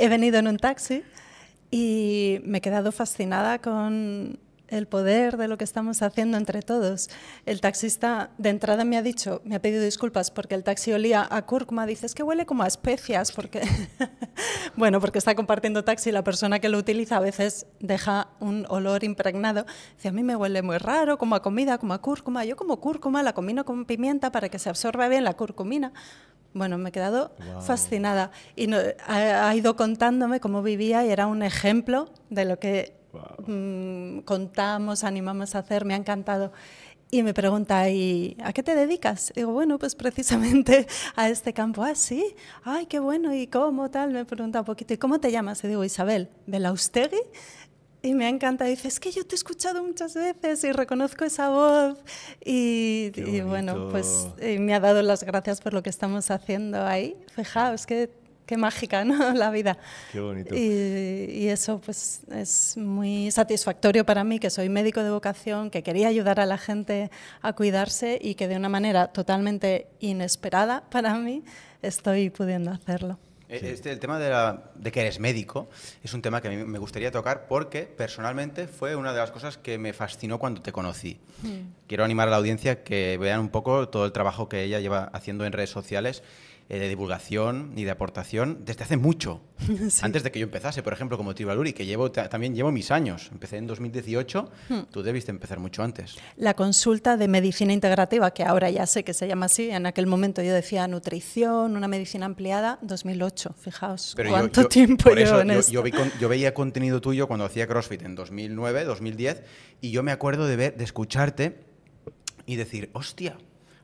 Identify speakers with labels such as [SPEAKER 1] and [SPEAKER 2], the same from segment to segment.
[SPEAKER 1] he venido en un taxi y me he quedado fascinada con el poder de lo que estamos haciendo entre todos. El taxista de entrada me ha dicho, me ha pedido disculpas porque el taxi olía a cúrcuma, dice, es que huele como a especias, porque bueno, porque está compartiendo taxi, y la persona que lo utiliza a veces deja un olor impregnado. Dice, a mí me huele muy raro, como a comida, como a cúrcuma. Yo como cúrcuma la comino con pimienta para que se absorba bien la curcumina. Bueno, me he quedado fascinada y ha ido contándome cómo vivía y era un ejemplo de lo que Mm, contamos, animamos a hacer, me ha encantado. Y me pregunta, ¿y a qué te dedicas? Y digo, bueno, pues precisamente a este campo. así ah, ay, qué bueno, ¿y cómo tal? Me pregunta un poquito, ¿y cómo te llamas? Y digo, Isabel, Belaustegui. Y me encanta, dice, es que yo te he escuchado muchas veces y reconozco esa voz. Y, bueno, pues eh, me ha dado las gracias por lo que estamos haciendo ahí. Fijaos, que qué mágica, ¿no? La vida. Y, eso pues es muy satisfactorio para mí, que soy médico de vocación, que quería ayudar a la gente a cuidarse y que de una manera totalmente inesperada para mí estoy pudiendo hacerlo.
[SPEAKER 2] Eh, este, el tema de, que eres médico es un tema que a mí me gustaría tocar porque personalmente fue una de las cosas que me fascinó cuando te conocí. Mm. Quiero animar a la audiencia que vean un poco todo el trabajo que ella lleva haciendo en redes sociales eh, de divulgación ni de aportación desde hace mucho. Antes de que yo empezase, por ejemplo, como Tibaluri, que llevo, también llevo mis años. Empecé en 2018, hmm. tú debiste empezar mucho antes.
[SPEAKER 1] La consulta de medicina integrativa, que ahora ya sé que se llama así, en aquel momento yo decía nutrición, una medicina ampliada, 2008, fijaos cuánto tiempo eso, yo,
[SPEAKER 2] yo, veía contenido tuyo cuando hacía CrossFit en 2009, 2010, y yo me acuerdo de, ver, de escucharte y decir, hostia,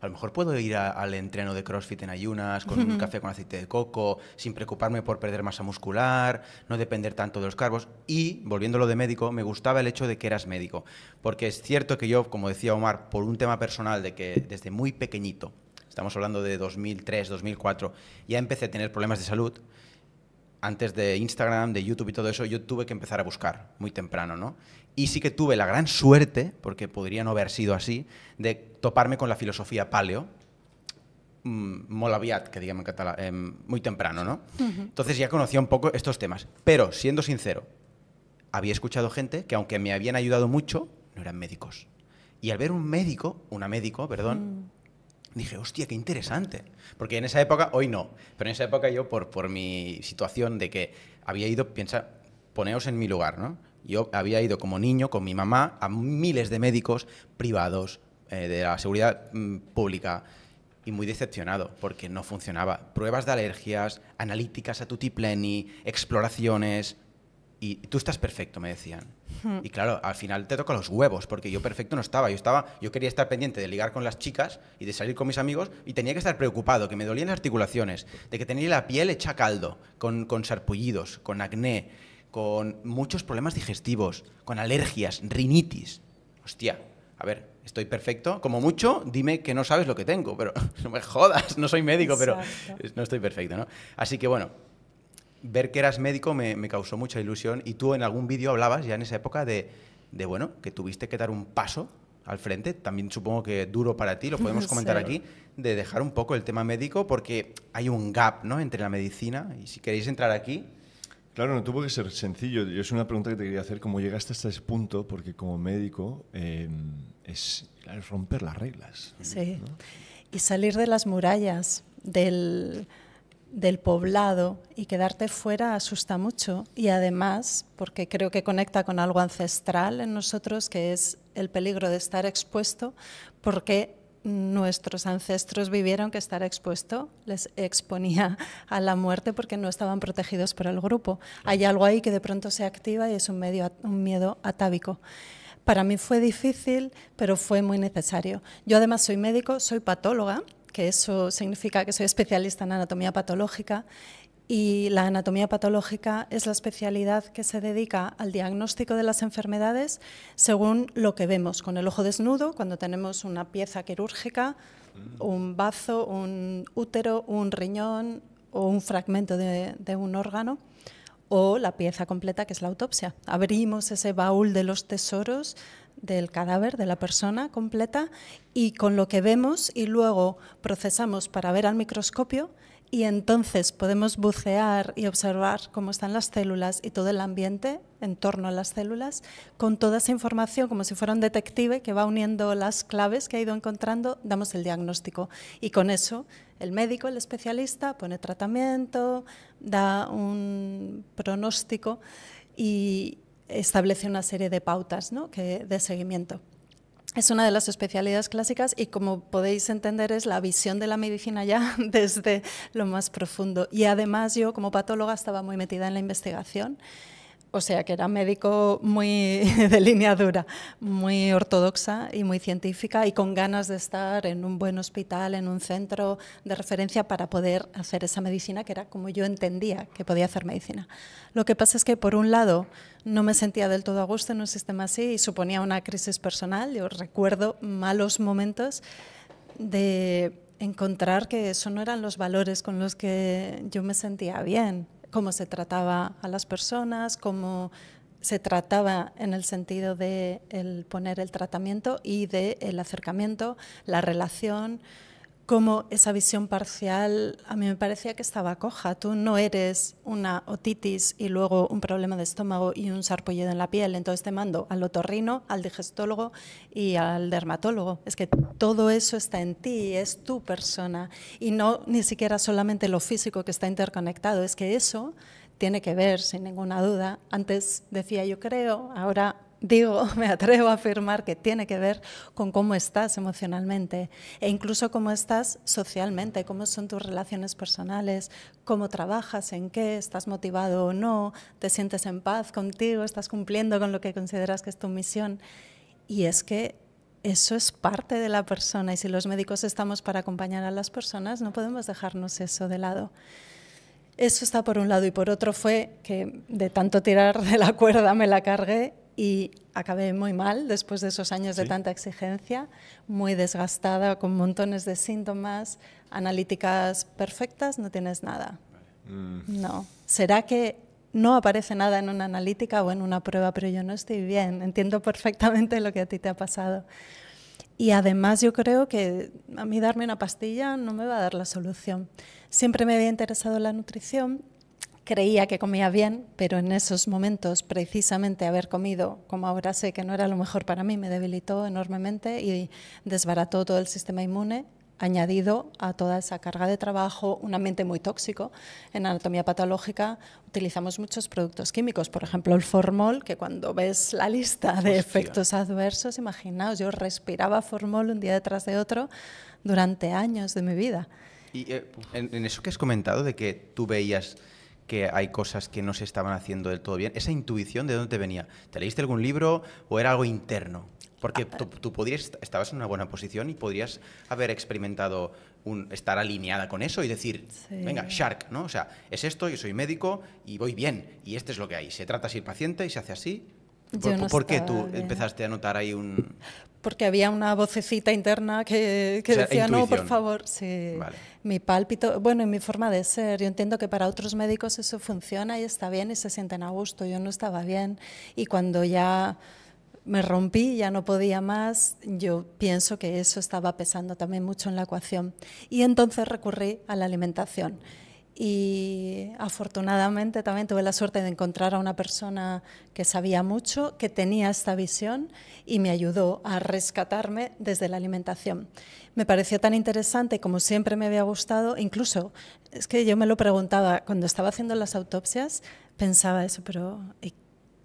[SPEAKER 2] a lo mejor puedo ir al entreno de CrossFit en ayunas, con un café con aceite de coco, sin preocuparme por perder masa muscular, no depender tanto de los carbos. Y, volviéndolo de médico, me gustaba el hecho de que eras médico. Porque es cierto que yo, como decía Omar, por un tema personal de que desde muy pequeñito, estamos hablando de 2003, 2004, ya empecé a tener problemas de salud antes de Instagram, de YouTube y todo eso, yo tuve que empezar a buscar muy temprano, ¿no? Y sí que tuve la gran suerte, porque podría no haber sido así, de toparme con la filosofía paleo, mm, molaviat, que digamos en catalán, em, muy temprano, ¿no? Entonces ya conocía un poco estos temas. Pero, siendo sincero, había escuchado gente que aunque me habían ayudado mucho, no eran médicos. Y al ver un médico, una médico, perdón, mm. dije, hostia, qué interesante. Porque en esa época, hoy no, pero en esa época yo, por, por mi situación de que había ido, piensa, poneos en mi lugar, ¿no? Yo había ido como niño con mi mamá a miles de médicos privados eh, de la seguridad mm, pública y muy decepcionado porque no funcionaba. Pruebas de alergias, analíticas a tutipleni, exploraciones. Y tú estás perfecto, me decían. Y claro, al final te toca los huevos, porque yo perfecto no estaba. Yo estaba, yo quería estar pendiente de ligar con las chicas y de salir con mis amigos, y tenía que estar preocupado, que me dolían las articulaciones, de que tenía la piel hecha caldo, con, con sarpullidos, con acné, con muchos problemas digestivos, con alergias, rinitis. Hostia, a ver, estoy perfecto. Como mucho, dime que no sabes lo que tengo, pero no me jodas, no soy médico, pero no estoy perfecto, ¿no? Así que bueno, ver que eras médico me, causó mucha ilusión y tú en algún vídeo hablabas ya en esa época de, de, bueno, que tuviste que dar un paso al frente, también supongo que duro para ti, lo podemos comentar aquí, de dejar un poco el tema médico porque hay un gap, ¿no? Entre la medicina y si queréis entrar aquí,
[SPEAKER 1] Claro, no tuvo que ser sencillo. Yo es una pregunta que te quería hacer, cómo llegaste hasta ese punto, porque como médico em, es, romper las reglas. Sí, y salir de las murallas, del, del poblado, y quedarte fuera asusta mucho. Y además, porque creo que conecta con algo ancestral en nosotros, que es el peligro de estar expuesto, porque nuestros ancestros vivieron que estar expuesto les exponía a la muerte porque no estaban protegidos por el grupo. Hay algo ahí que de pronto se activa y es un, un miedo atávico. Para mí fue difícil, pero fue muy necesario. Yo además soy médico, soy patóloga, que eso significa que soy especialista en anatomía patológica y la anatomía patológica es la especialidad que se dedica al diagnóstico de las enfermedades según lo que vemos con el ojo desnudo, cuando tenemos una pieza quirúrgica, mm. un bazo, un útero, un riñón o un fragmento de, de un órgano, o la pieza completa que es la autopsia. Abrimos ese baúl de los tesoros del cadáver, de la persona completa, y con lo que vemos y luego procesamos para ver al microscopio y entonces podemos bucear y observar cómo están las células y todo el ambiente en torno a las células con toda esa información, como si fuera un detective que va uniendo las claves que ha ido encontrando, damos el diagnóstico. Y con eso el médico, el especialista, pone tratamiento, da un pronóstico y, establece una serie de pautas que, de seguimiento. Es una de las especialidades clásicas y como podéis entender es la visión de la medicina ya desde lo más profundo. Y además yo como patóloga estaba muy metida en la investigación o sea, que era médico muy de línea dura, muy ortodoxa y muy científica y con ganas de estar en un buen hospital, en un centro de referencia para poder hacer esa medicina, que era como yo entendía que podía hacer medicina. Lo que pasa es que, por un lado, no me sentía del todo a gusto en un sistema así y suponía una crisis personal. Yo recuerdo malos momentos de encontrar que eso no eran los valores con los que yo me sentía bien cómo se trataba a las personas, cómo se trataba en el sentido de el poner el tratamiento y de el acercamiento, la relación como esa visión parcial a mí me parecía que estaba coja. Tú no eres una otitis y luego un problema de estómago y un sarpullido en la piel. Entonces te mando al otorrino, al digestólogo y al dermatólogo. Es que todo eso está en ti, es tu persona. Y no ni siquiera solamente lo físico que está interconectado. Es que eso tiene que ver, sin ninguna duda. Antes decía yo creo, ahora digo, me atrevo a afirmar que tiene que ver con cómo estás emocionalmente e incluso cómo estás socialmente, cómo son tus relaciones personales, cómo trabajas, en qué, estás motivado o no, te sientes en paz contigo, estás cumpliendo con lo que consideras que es tu misión. Y es que eso es parte de la persona y si los médicos estamos para acompañar a las personas, no podemos dejarnos eso de lado. Eso está por un lado y por otro fue que de tanto tirar de la cuerda me la cargué y acabé muy mal después de esos años de tanta exigencia, muy desgastada, con montones de síntomas, analíticas perfectas, no tienes nada. No. ¿Será que no aparece nada en una analítica o en una prueba, pero yo no estoy bien? Entiendo perfectamente lo que a ti te ha pasado. Y además yo creo que a mí darme una pastilla no me va a dar la solución. Siempre me había interesado la nutrición creía que comía bien, pero en esos momentos, precisamente haber comido, como ahora sé que no era lo mejor para mí, me debilitó enormemente y desbarató todo el sistema inmune, añadido a toda esa carga de trabajo, un ambiente muy tóxico. En anatomía patológica utilizamos muchos productos químicos, por ejemplo el formol, que cuando ves la lista de efectos adversos, imaginaos, yo respiraba formol un día detrás de otro durante años de mi vida.
[SPEAKER 2] Y eh, en eso que has comentado de que tú veías que hay cosas que no se estaban haciendo del todo bien. ¿Esa intuición de dónde te venía? ¿Te leíste algún libro o era algo interno? Porque ah, eh. tú, podrías, estabas en una buena posición y podrías haber experimentado estar alineada con eso y decir, venga, Shark, ¿no? O sea, es esto, yo soy médico y voy bien, y este es lo que hay. Se trata así el paciente y se hace así, porque ¿Por, qué tú empezaste a notar ahí un...?
[SPEAKER 1] Porque había una vocecita interna que, que decía, no, por favor, sí. Mi pálpito, bueno, y mi forma de ser. Yo entiendo que para otros médicos eso funciona y está bien y se sienten a gusto. Yo no estaba bien. Y cuando ya me rompí, ya no podía más, yo pienso que eso estaba pesando también mucho en la ecuación. Y entonces recurrí a la alimentación y afortunadamente también tuve la suerte de encontrar a una persona que sabía mucho, que tenía esta visión y me ayudó a rescatarme desde la alimentación. Me pareció tan interesante como siempre me había gustado, incluso es que yo me lo preguntaba cuando estaba haciendo las autopsias, pensaba eso, pero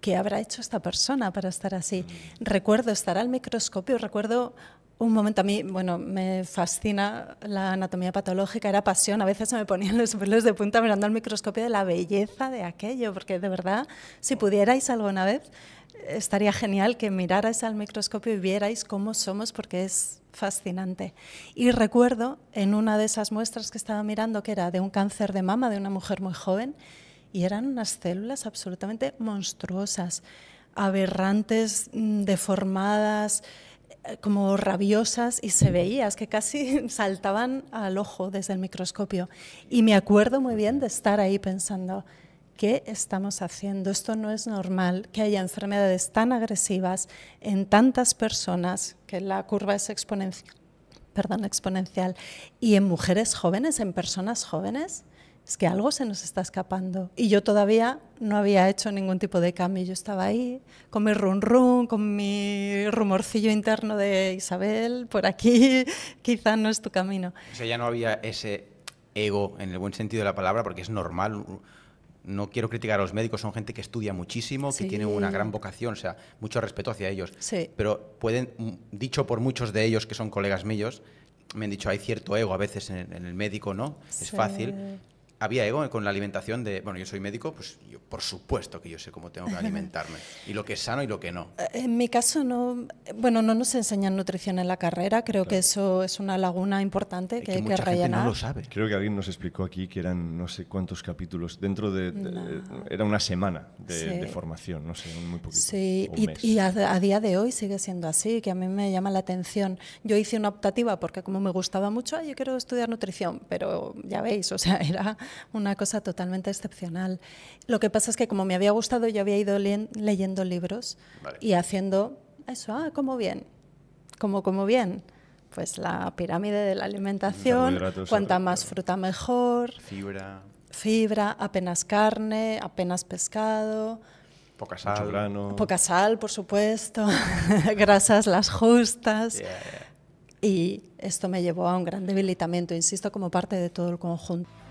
[SPEAKER 1] ¿qué habrá hecho esta persona para estar así? Mm. Recuerdo estar al microscopio, recuerdo un momento, a mí, bueno, me fascina la anatomía patológica, era pasión. A veces se me ponían los pelos de punta mirando al microscopio de la belleza de aquello, porque de verdad, si pudierais alguna vez, estaría genial que mirarais al microscopio y vierais cómo somos, porque es fascinante. Y recuerdo en una de esas muestras que estaba mirando, que era de un cáncer de mama de una mujer muy joven, y eran unas células absolutamente monstruosas, aberrantes, mm, deformadas eh, como rabiosas y se veía, que casi saltaban al ojo desde el microscopio. Y me acuerdo muy bien de estar ahí pensando, ¿qué estamos haciendo? Esto no es normal, que haya enfermedades tan agresivas en tantas personas, que la curva es exponencial, perdón, exponencial, y en mujeres jóvenes, en personas jóvenes es que algo se nos está escapando. Y yo todavía no había hecho ningún tipo de cambio. Yo estaba ahí con mi run con mi rumorcillo interno de Isabel, por aquí, quizás no es tu camino.
[SPEAKER 2] O sea, ya no había ese ego en el buen sentido de la palabra, porque es normal. No quiero criticar a los médicos, son gente que estudia muchísimo, que tiene una gran vocación, o sea, mucho respeto hacia ellos. Pero pueden, dicho por muchos de ellos que son colegas míos, me han dicho hay cierto ego a veces en, el médico, ¿no? Es fácil había ego con la alimentación de, bueno, yo soy médico, pues yo, por supuesto que yo sé cómo tengo que alimentarme y lo que es sano y lo que no.
[SPEAKER 1] Eh, en mi caso no, bueno, no nos enseñan nutrición en la carrera, creo que eso es una laguna importante que, que, hay que rellenar. Gente no lo sabe. Creo que alguien nos explicó aquí que eran no sé cuántos capítulos, dentro de, era
[SPEAKER 2] una semana de, formación, no sé, muy poquito. Sí, y,
[SPEAKER 1] y a, día de hoy sigue siendo así, que a mí me llama la atención. Yo hice una optativa porque como me gustaba mucho, yo quiero estudiar nutrición, pero ya veis, o sea, era una cosa totalmente excepcional. Lo que pasa es que como me había gustado, yo había ido leyendo libros y haciendo eso, ah, como bien, como como bien. Pues la pirámide de la alimentación, cuanta más fruta mejor.
[SPEAKER 2] Fibra.
[SPEAKER 1] Fibra, apenas carne, apenas pescado.
[SPEAKER 2] Poca sal. Poca
[SPEAKER 1] sal, por supuesto. Grasas las justas. Y esto me llevó a un gran debilitamiento, insisto, como parte de todo el conjunto.